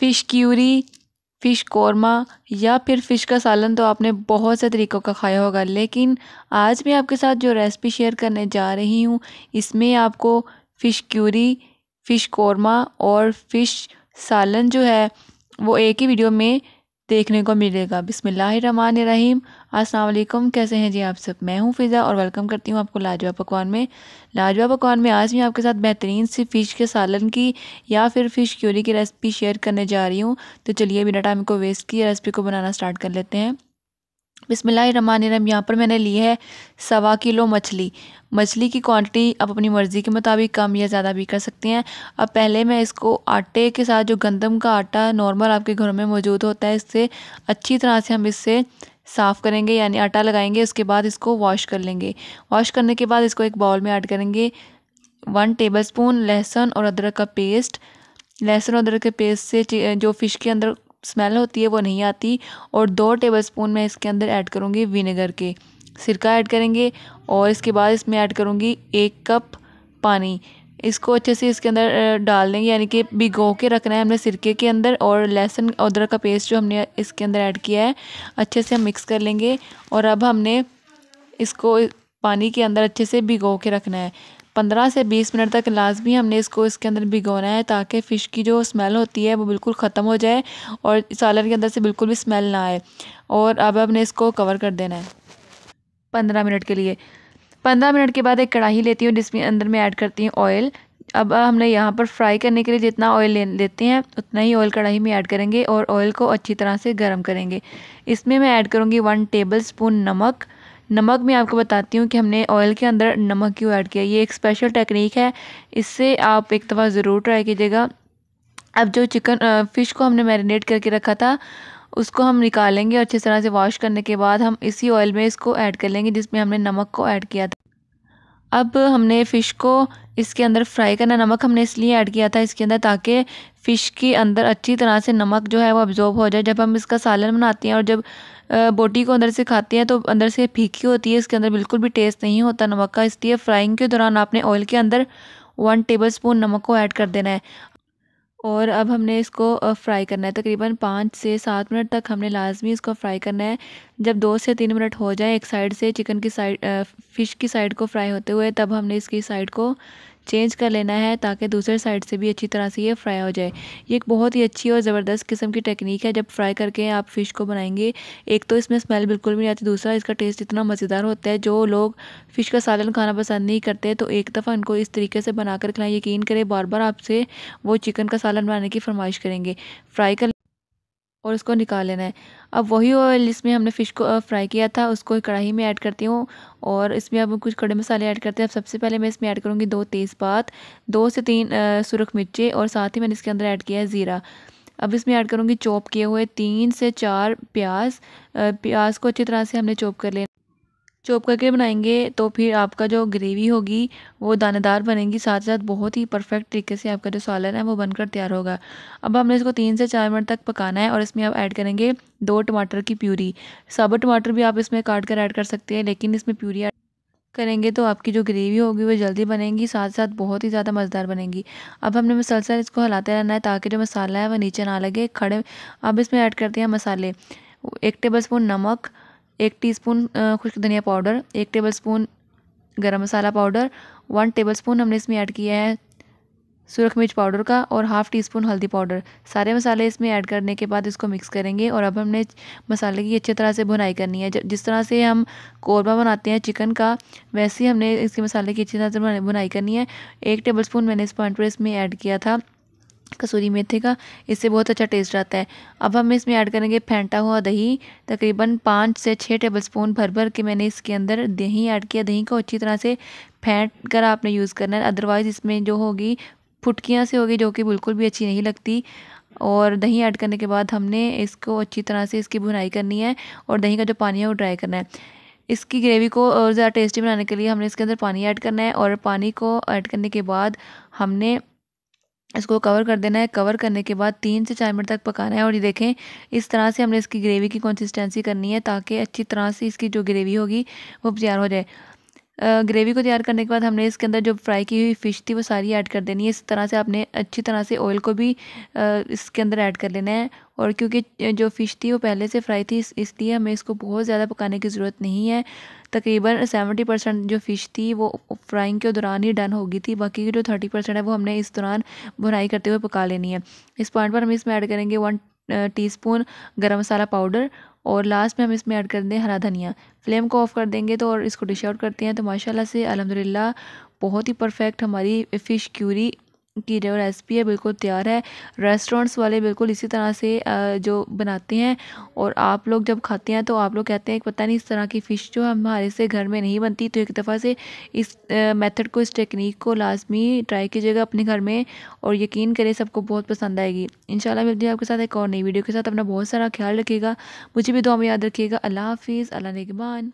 fish Curie fish korma या फिर fish का सालन तो आपने बहुत से तरीक़ों का खाया होगा लेकिन आज मैं आपके साथ जो रेसिपी शेयर करने जा रही हूँ इसमें आपको फ़िश क्यूरी फ़िश कौरमा और फ़िश सालन जो है वो एक ही वीडियो में देखने को मिलेगा बिसमीम असलम कैसे हैं जी आप सब मैं हूं फ़िज़ा और वेलकम करती हूं आपको लाजवा पकवान में लाजवा पकवान में आज मैं आपके साथ बेहतरीन सी फ़िश के सालन की या फिर फ़िश क्यूरी की रेसिपी शेयर करने जा रही हूं तो चलिए बिना टाइम को वेस्ट किए रेसिपी को बनाना स्टार्ट कर लेते हैं बिसमीम यहाँ पर मैंने ली है सवा किलो मछली मछली की क्वांटिटी आप अपनी मर्ज़ी के मुताबिक कम या ज़्यादा भी कर सकते हैं अब पहले मैं इसको आटे के साथ जो गंदम का आटा नॉर्मल आपके घरों में मौजूद होता है इससे अच्छी तरह से हम इससे साफ़ करेंगे यानी आटा लगाएंगे उसके बाद इसको वॉश कर लेंगे वॉश करने के बाद इसको एक बाउल में ऐड करेंगे वन टेबल स्पून लहसुन और अदरक का पेस्ट लहसुन और अदरक के पेस्ट से जो फ़िश के अंदर स्मेल होती है वो नहीं आती और दो टेबलस्पून मैं इसके अंदर ऐड करूँगी विनेगर के सिरका ऐड करेंगे और इसके बाद इसमें ऐड करूँगी एक कप पानी इसको अच्छे से इसके अंदर डाल देंगे यानी कि भिगो के रखना है हमने सिरके के अंदर और लहसुन अदरक का पेस्ट जो हमने इसके अंदर ऐड किया है अच्छे से हम मिक्स कर लेंगे और अब हमने इसको पानी के अंदर अच्छे से भिगो के रखना है पंद्रह से बीस मिनट तक लाजमी हमने इसको इसके अंदर भिगोना है ताकि फ़िश की जो स्मेल होती है वो बिल्कुल ख़त्म हो जाए और सालन के अंदर से बिल्कुल भी स्मेल ना आए और अब हमने इसको कवर कर देना है पंद्रह मिनट के लिए पंद्रह मिनट के बाद एक कढ़ाई लेती हूँ जिसमें अंदर में ऐड करती हूँ ऑयल अब हमने यहाँ पर फ्राई करने के लिए जितना ऑयल ले लेते हैं उतना ही ऑयल कढ़ाई में ऐड करेंगे और ऑयल को अच्छी तरह से गर्म करेंगे इसमें मैं ऐड करूँगी वन टेबल स्पून नमक नमक मैं आपको बताती हूँ कि हमने ऑयल के अंदर नमक क्यों ऐड किया ये एक स्पेशल टेक्निक है इससे आप एक दफ़ा ज़रूर ट्राई कीजिएगा अब जो चिकन फ़िश को हमने मैरिनेट करके रखा था उसको हम निकालेंगे और अच्छे तरह से वॉश करने के बाद हम इसी ऑयल में इसको ऐड कर लेंगे जिसमें हमने नमक को ऐड किया था अब हमने फ़िश को इसके अंदर फ्राई करना नमक हमने इसलिए ऐड किया था इसके अंदर ताकि फ़िश के अंदर अच्छी तरह से नमक जो है वो अब्जॉर्ब हो जाए जब हम इसका सालन बनाते हैं और जब बोटी को अंदर से खाते हैं तो अंदर से फीकी होती है इसके अंदर बिल्कुल भी टेस्ट नहीं होता नमक का इसलिए फ्राइंग के दौरान आपने ऑयल के अंदर वन टेबल स्पून नमक को ऐड कर देना है और अब हमने इसको फ्राई करना है तकरीबन पाँच से सात मिनट तक हमने लाजमी इसको फ्राई करना है जब दो से तीन मिनट हो जाए एक साइड से चिकन की साइड फ़िश की साइड को फ्राई होते हुए तब हमने इसकी साइड को चेंज कर लेना है ताकि दूसरे साइड से भी अच्छी तरह से ये फ्राई हो जाए ये एक बहुत ही अच्छी और ज़बरदस्त किस्म की टेक्निक है जब फ्राई करके आप फ़िश को बनाएंगे एक तो इसमें स्मेल बिल्कुल भी नहीं आती दूसरा इसका टेस्ट इतना मज़ेदार होता है जो लोग फ़िश का सालन खाना पसंद नहीं करते तो एक दफ़ा इनको इस तरीके से कर खिलाएं यकीन करें बार बार आपसे वो चिकन का सालन बनाने की फरमाइश करेंगे फ्राई कर और उसको निकाल लेना है अब वही ऑयल जिसमें हमने फ़िश को फ्राई किया था उसको कढ़ाई में ऐड करती हूँ और इसमें अब कुछ कड़े मसाले ऐड करते हैं अब सबसे पहले मैं इसमें ऐड करूँगी दो तेज़पात दो से तीन सुरख मिर्चे और साथ ही मैंने इसके अंदर ऐड किया है ज़ीरा अब इसमें ऐड करूँगी चॉप किए हुए तीन से चार प्याज प्याज को अच्छी तरह से हमने चॉप कर लेना चॉप करके बनाएंगे तो फिर आपका जो ग्रेवी होगी वो दानेदार बनेगी साथ साथ बहुत ही परफेक्ट तरीके से आपका जो सालन है वो बनकर तैयार होगा अब हमने इसको तीन से चार मिनट तक पकाना है और इसमें आप ऐड करेंगे दो टमाटर की प्यूरी साबुत टमाटर भी आप इसमें काट कर ऐड कर सकते हैं लेकिन इसमें प्यूरी ऐड करेंगे तो आपकी जो ग्रेवी होगी वो जल्दी बनेगी साथ साथ बहुत ही ज़्यादा मज़ेदार बनेगी अब हमने मसलसल इसको हिलाते रहना है ताकि जो मसाला है वह नीचे ना लगे खड़े अब इसमें ऐड करते हैं मसाले एक टेबल स्पून नमक एक टीस्पून खुश्क धनिया पाउडर एक टेबलस्पून गरम मसाला पाउडर वन टेबलस्पून हमने इसमें ऐड किया है सुरख मिर्च पाउडर का और हाफ़ टी स्पून हल्दी पाउडर सारे मसाले इसमें ऐड करने के बाद इसको मिक्स करेंगे और अब हमने मसाले की अच्छी तरह से भुनाई करनी है जिस तरह से हम कौरमा बनाते हैं चिकन का वैसे ही हमने इसके मसाले की अच्छी तरह से भुनाई करनी है एक टेबल स्पून मैंने इस पॉइंट पर इसमें ऐड किया था कसूरी मेथी का इससे बहुत अच्छा टेस्ट आता है अब हम इसमें ऐड करेंगे फेंटा हुआ दही तकरीबन पाँच से छः टेबल स्पून भर भर के मैंने इसके अंदर दही ऐड किया दही को अच्छी तरह से फेंट कर आपने यूज़ करना है अदरवाइज़ इसमें जो होगी फुटकियाँ से होगी जो कि बिल्कुल भी अच्छी नहीं लगती और दही ऐड करने के बाद हमने इसको अच्छी तरह से इसकी भुनाई करनी है और दही का जो पानी है वो ड्राई करना है इसकी ग्रेवी को और ज़्यादा टेस्टी बनाने के लिए हमने इसके अंदर पानी ऐड करना है और पानी को ऐड करने के बाद हमने इसको कवर कर देना है कवर करने के बाद तीन से चार मिनट तक पकाना है और ये देखें इस तरह से हमने इसकी ग्रेवी की कंसिस्टेंसी करनी है ताकि अच्छी तरह से इसकी जो ग्रेवी होगी वो तैयार हो जाए ग्रेवी को तैयार करने के बाद हमने इसके अंदर जो फ्राई की हुई फ़िश थी वो सारी ऐड कर देनी है इस तरह से आपने अच्छी तरह से ऑयल को भी इसके अंदर ऐड कर लेना है और क्योंकि जो फ़िश थी वो पहले से फ्राई थी इसलिए हमें इसको बहुत ज़्यादा पकाने की ज़रूरत नहीं है तकरीबन सेवेंटी परसेंट जो फ़िश थी वो फ्राइंग के दौरान ही डन होगी थी बाकी की जो थर्टी परसेंट है वो हमने इस दौरान भुनाई करते हुए पका लेनी है इस पॉइंट पर हम इसमें ऐड करेंगे वन टीस्पून गरम मसाला पाउडर और लास्ट में हम इसमें ऐड कर दें हरा धनिया फ्लेम को ऑफ़ कर देंगे तो और इसको डिश आउट करते हैं तो माशाल्लाह से अलहमदिल्ला बहुत ही परफेक्ट हमारी फ़िश क्यूरी की जो रेसिपी है बिल्कुल तैयार है रेस्टोरेंट्स वाले बिल्कुल इसी तरह से जो बनाते हैं और आप लोग जब खाते हैं तो आप लोग कहते हैं कि पता नहीं इस तरह की फ़िश जो हमारे से घर में नहीं बनती तो एक दफ़ा से इस मेथड को इस टेक्निक को लाजमी ट्राई कीजिएगा अपने घर में और यकीन करें सबको बहुत पसंद आएगी इन मिलती है आपके साथ एक और नई वीडियो के साथ अपना बहुत सारा ख्याल रखिएगा मुझे भी दुआ में याद रखिएगा अल्लाह हाफिज़ अल्लाह नगबान